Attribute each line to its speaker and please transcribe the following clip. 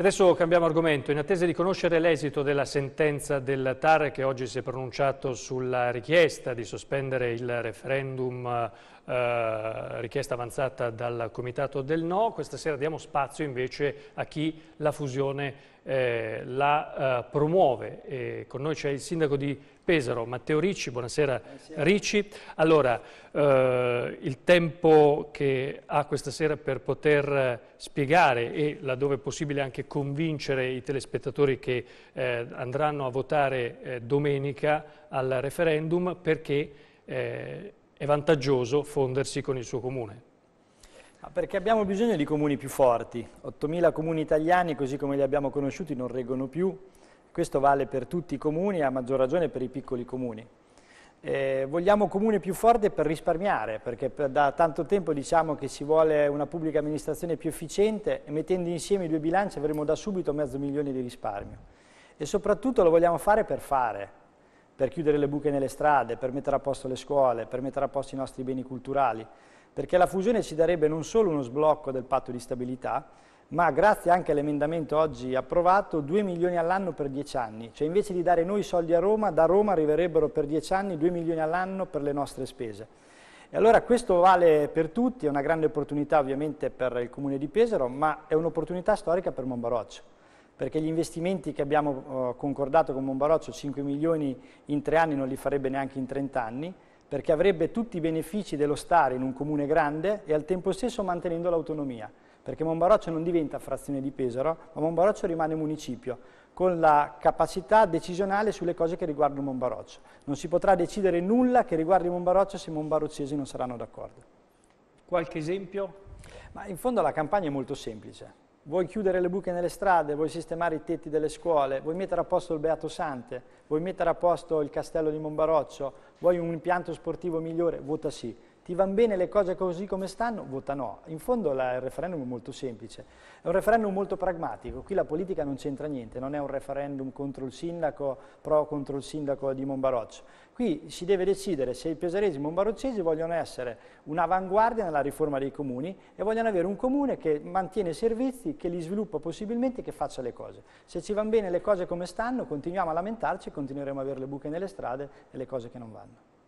Speaker 1: Adesso cambiamo argomento. In attesa di conoscere l'esito della sentenza del TAR che oggi si è pronunciato sulla richiesta di sospendere il referendum, eh, richiesta avanzata dal Comitato del No, questa sera diamo spazio invece a chi la fusione eh, la eh, promuove. E con noi c'è il sindaco di Pesaro, Matteo Ricci, buonasera, buonasera. Ricci. Allora, eh, il tempo che ha questa sera per poter spiegare e laddove è possibile anche convincere i telespettatori che eh, andranno a votare eh, domenica al referendum perché eh, è vantaggioso fondersi con il suo comune. Perché abbiamo bisogno di
Speaker 2: comuni più forti. 8.000 comuni italiani, così come li abbiamo conosciuti, non reggono più. Questo vale per tutti i comuni, a maggior ragione per i piccoli comuni. Eh, vogliamo un comune più forte per risparmiare, perché per, da tanto tempo diciamo che si vuole una pubblica amministrazione più efficiente e mettendo insieme i due bilanci avremo da subito mezzo milione di risparmio. E soprattutto lo vogliamo fare per fare, per chiudere le buche nelle strade, per mettere a posto le scuole, per mettere a posto i nostri beni culturali, perché la fusione ci darebbe non solo uno sblocco del patto di stabilità, ma grazie anche all'emendamento oggi approvato 2 milioni all'anno per 10 anni, cioè invece di dare noi soldi a Roma, da Roma arriverebbero per 10 anni 2 milioni all'anno per le nostre spese. E allora questo vale per tutti, è una grande opportunità ovviamente per il Comune di Pesaro, ma è un'opportunità storica per Monbaroccio, perché gli investimenti che abbiamo eh, concordato con Monbaroccio, 5 milioni in 3 anni non li farebbe neanche in 30 anni, perché avrebbe tutti i benefici dello stare in un comune grande e al tempo stesso mantenendo l'autonomia perché Monbaroccio non diventa frazione di Pesaro, ma Monbaroccio rimane municipio, con la capacità decisionale sulle cose che riguardano Monbaroccio. Non si potrà decidere nulla che riguardi Monbaroccio se i monbaroccesi non saranno d'accordo. Qualche esempio? Ma in fondo la campagna è molto semplice. Vuoi chiudere le buche nelle strade, vuoi sistemare i tetti delle scuole, vuoi mettere a posto il Beato Sante, vuoi mettere a posto il castello di Monbaroccio, vuoi un impianto sportivo migliore, vota sì ti vanno bene le cose così come stanno, vota no. In fondo la, il referendum è molto semplice, è un referendum molto pragmatico, qui la politica non c'entra niente, non è un referendum contro il sindaco, pro contro il sindaco di Monbaroccio. Qui si deve decidere se i pesaresi e i monbaroccesi vogliono essere un'avanguardia nella riforma dei comuni e vogliono avere un comune che mantiene i servizi, che li sviluppa possibilmente e che faccia le cose. Se ci vanno bene le cose come stanno, continuiamo a lamentarci e continueremo a avere le buche nelle strade e le cose che non vanno.